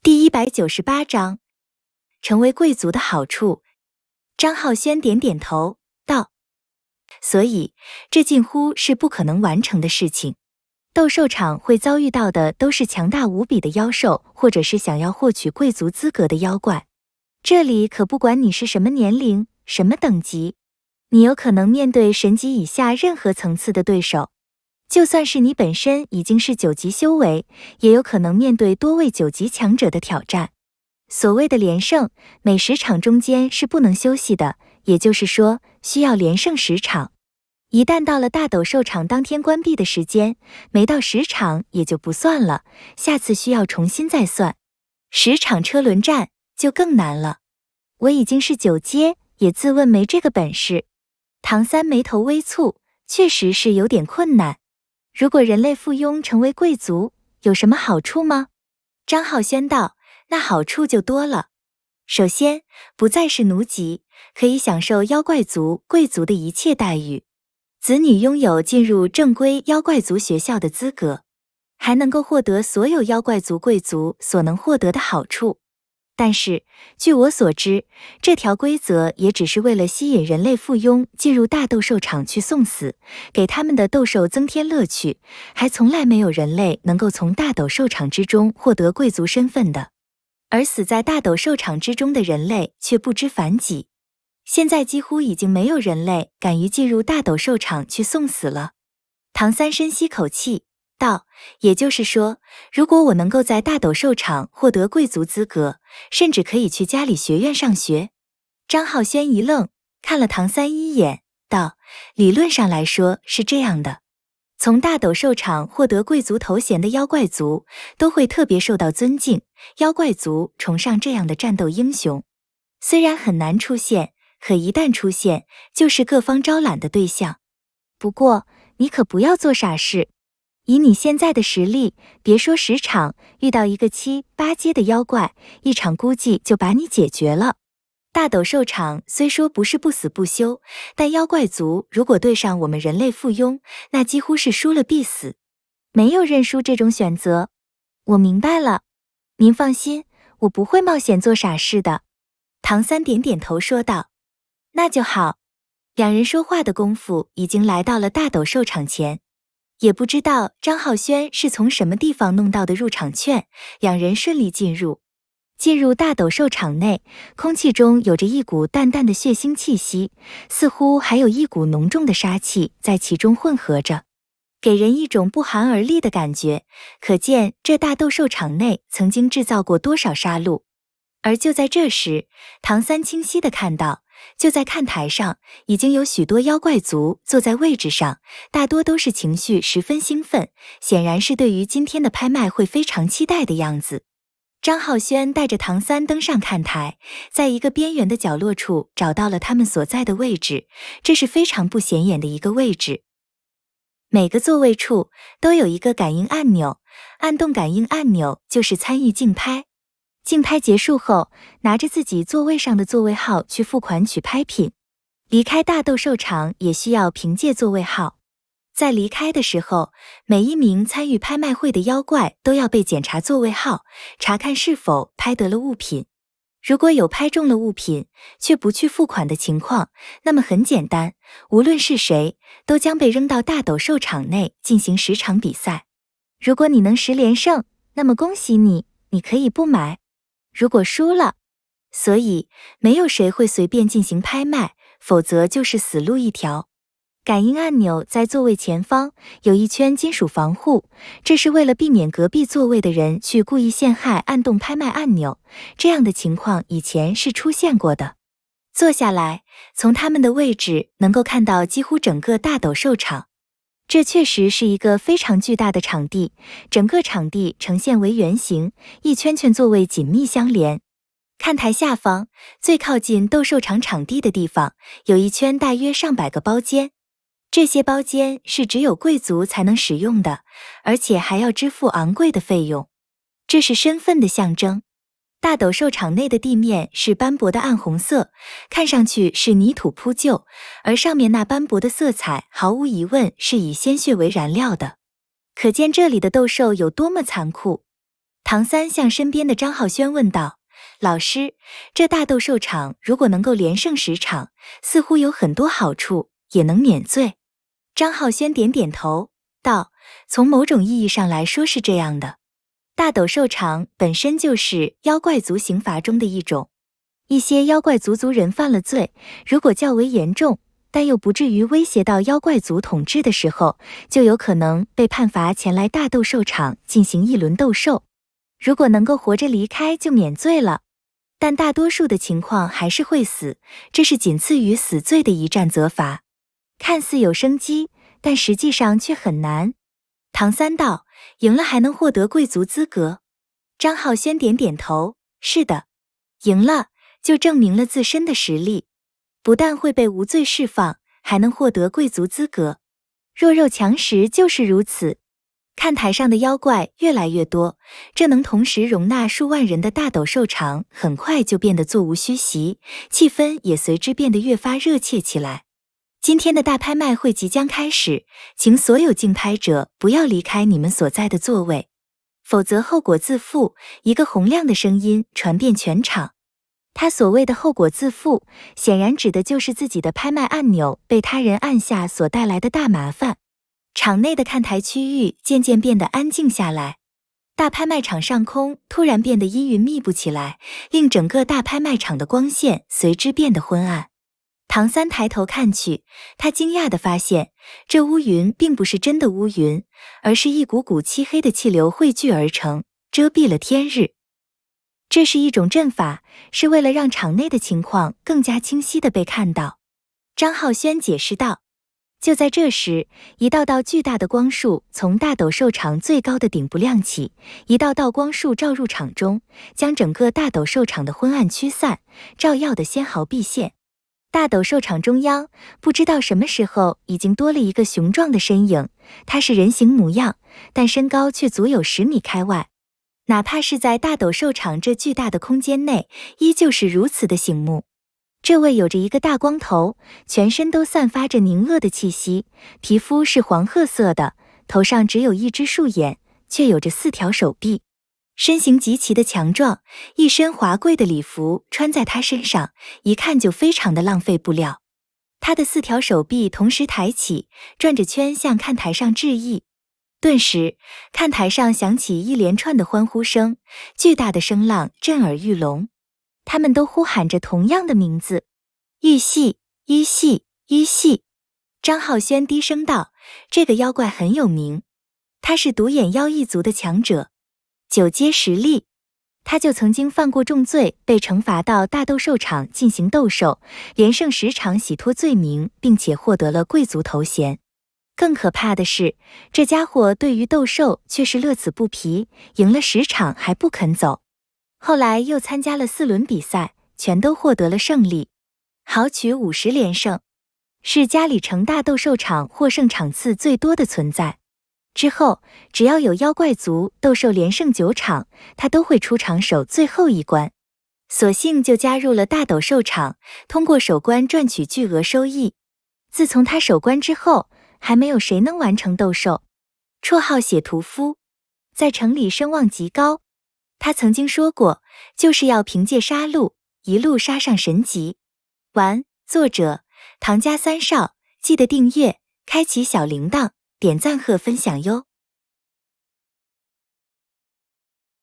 第一百九十八章，成为贵族的好处。张浩轩点点头，道：“所以，这近乎是不可能完成的事情。斗兽场会遭遇到的都是强大无比的妖兽，或者是想要获取贵族资格的妖怪。这里可不管你是什么年龄、什么等级，你有可能面对神级以下任何层次的对手。”就算是你本身已经是九级修为，也有可能面对多位九级强者的挑战。所谓的连胜，每十场中间是不能休息的，也就是说需要连胜十场。一旦到了大斗兽场当天关闭的时间，没到十场也就不算了，下次需要重新再算。十场车轮战就更难了。我已经是九阶，也自问没这个本事。唐三眉头微蹙，确实是有点困难。如果人类附庸成为贵族，有什么好处吗？张浩轩道：“那好处就多了。首先不再是奴籍，可以享受妖怪族贵族的一切待遇；子女拥有进入正规妖怪族学校的资格，还能够获得所有妖怪族贵族所能获得的好处。”但是，据我所知，这条规则也只是为了吸引人类附庸进入大斗兽场去送死，给他们的斗兽增添乐趣。还从来没有人类能够从大斗兽场之中获得贵族身份的，而死在大斗兽场之中的人类却不知反几，现在几乎已经没有人类敢于进入大斗兽场去送死了。唐三深吸口气。道，也就是说，如果我能够在大斗兽场获得贵族资格，甚至可以去家里学院上学。张浩轩一愣，看了唐三一眼，道：“理论上来说是这样的。从大斗兽场获得贵族头衔的妖怪族，都会特别受到尊敬。妖怪族崇尚这样的战斗英雄，虽然很难出现，可一旦出现，就是各方招揽的对象。不过，你可不要做傻事。”以你现在的实力，别说十场，遇到一个七八阶的妖怪，一场估计就把你解决了。大斗兽场虽说不是不死不休，但妖怪族如果对上我们人类附庸，那几乎是输了必死，没有认输这种选择。我明白了，您放心，我不会冒险做傻事的。”唐三点点头说道，“那就好。”两人说话的功夫，已经来到了大斗兽场前。也不知道张浩轩是从什么地方弄到的入场券，两人顺利进入，进入大斗兽场内，空气中有着一股淡淡的血腥气息，似乎还有一股浓重的杀气在其中混合着，给人一种不寒而栗的感觉。可见这大斗兽场内曾经制造过多少杀戮。而就在这时，唐三清晰的看到。就在看台上，已经有许多妖怪族坐在位置上，大多都是情绪十分兴奋，显然是对于今天的拍卖会非常期待的样子。张浩轩带着唐三登上看台，在一个边缘的角落处找到了他们所在的位置，这是非常不显眼的一个位置。每个座位处都有一个感应按钮，按动感应按钮就是参与竞拍。竞拍结束后，拿着自己座位上的座位号去付款取拍品，离开大斗兽场也需要凭借座位号。在离开的时候，每一名参与拍卖会的妖怪都要被检查座位号，查看是否拍得了物品。如果有拍中了物品却不去付款的情况，那么很简单，无论是谁都将被扔到大斗兽场内进行十场比赛。如果你能十连胜，那么恭喜你，你可以不买。如果输了，所以没有谁会随便进行拍卖，否则就是死路一条。感应按钮在座位前方，有一圈金属防护，这是为了避免隔壁座位的人去故意陷害按动拍卖按钮。这样的情况以前是出现过的。坐下来，从他们的位置能够看到几乎整个大斗兽场。这确实是一个非常巨大的场地，整个场地呈现为圆形，一圈圈座位紧密相连。看台下方最靠近斗兽场场地的地方，有一圈大约上百个包间，这些包间是只有贵族才能使用的，而且还要支付昂贵的费用，这是身份的象征。大斗兽场内的地面是斑驳的暗红色，看上去是泥土铺就，而上面那斑驳的色彩毫无疑问是以鲜血为燃料的，可见这里的斗兽有多么残酷。唐三向身边的张浩轩问道：“老师，这大斗兽场如果能够连胜十场，似乎有很多好处，也能免罪。”张浩轩点点头道：“从某种意义上来说是这样的。”大斗兽场本身就是妖怪族刑罚中的一种。一些妖怪族族人犯了罪，如果较为严重，但又不至于威胁到妖怪族统治的时候，就有可能被判罚前来大斗兽场进行一轮斗兽。如果能够活着离开，就免罪了。但大多数的情况还是会死，这是仅次于死罪的一战责罚。看似有生机，但实际上却很难。唐三道赢了还能获得贵族资格，张浩轩点点头，是的，赢了就证明了自身的实力，不但会被无罪释放，还能获得贵族资格。弱肉强食就是如此。看台上的妖怪越来越多，这能同时容纳数万人的大斗兽场很快就变得座无虚席，气氛也随之变得越发热切起来。今天的大拍卖会即将开始，请所有竞拍者不要离开你们所在的座位，否则后果自负。一个洪亮的声音传遍全场，他所谓的后果自负，显然指的就是自己的拍卖按钮被他人按下所带来的大麻烦。场内的看台区域渐渐变得安静下来，大拍卖场上空突然变得阴云密布起来，令整个大拍卖场的光线随之变得昏暗。唐三抬头看去，他惊讶地发现，这乌云并不是真的乌云，而是一股股漆黑的气流汇聚而成，遮蔽了天日。这是一种阵法，是为了让场内的情况更加清晰地被看到。张浩轩解释道。就在这时，一道道巨大的光束从大斗兽场最高的顶部亮起，一道道光束照入场中，将整个大斗兽场的昏暗驱散，照耀的纤毫毕现。大斗兽场中央，不知道什么时候已经多了一个雄壮的身影。他是人形模样，但身高却足有十米开外。哪怕是在大斗兽场这巨大的空间内，依旧是如此的醒目。这位有着一个大光头，全身都散发着宁恶的气息，皮肤是黄褐色的，头上只有一只竖眼，却有着四条手臂。身形极其的强壮，一身华贵的礼服穿在他身上，一看就非常的浪费布料。他的四条手臂同时抬起，转着圈向看台上致意。顿时，看台上响起一连串的欢呼声，巨大的声浪震耳欲聋。他们都呼喊着同样的名字：玉戏，一戏，一戏。”张浩轩低声道：“这个妖怪很有名，他是独眼妖一族的强者。”九阶实力，他就曾经犯过重罪，被惩罚到大斗兽场进行斗兽，连胜十场洗脱罪名，并且获得了贵族头衔。更可怕的是，这家伙对于斗兽却是乐此不疲，赢了十场还不肯走。后来又参加了四轮比赛，全都获得了胜利，豪取五十连胜，是加里城大斗兽场获胜场次最多的存在。之后，只要有妖怪族斗兽连胜九场，他都会出场守最后一关。索性就加入了大斗兽场，通过守关赚取巨额收益。自从他守关之后，还没有谁能完成斗兽。绰号血屠夫，在城里声望极高。他曾经说过，就是要凭借杀戮，一路杀上神级。完。作者：唐家三少。记得订阅，开启小铃铛。点赞和分享哟！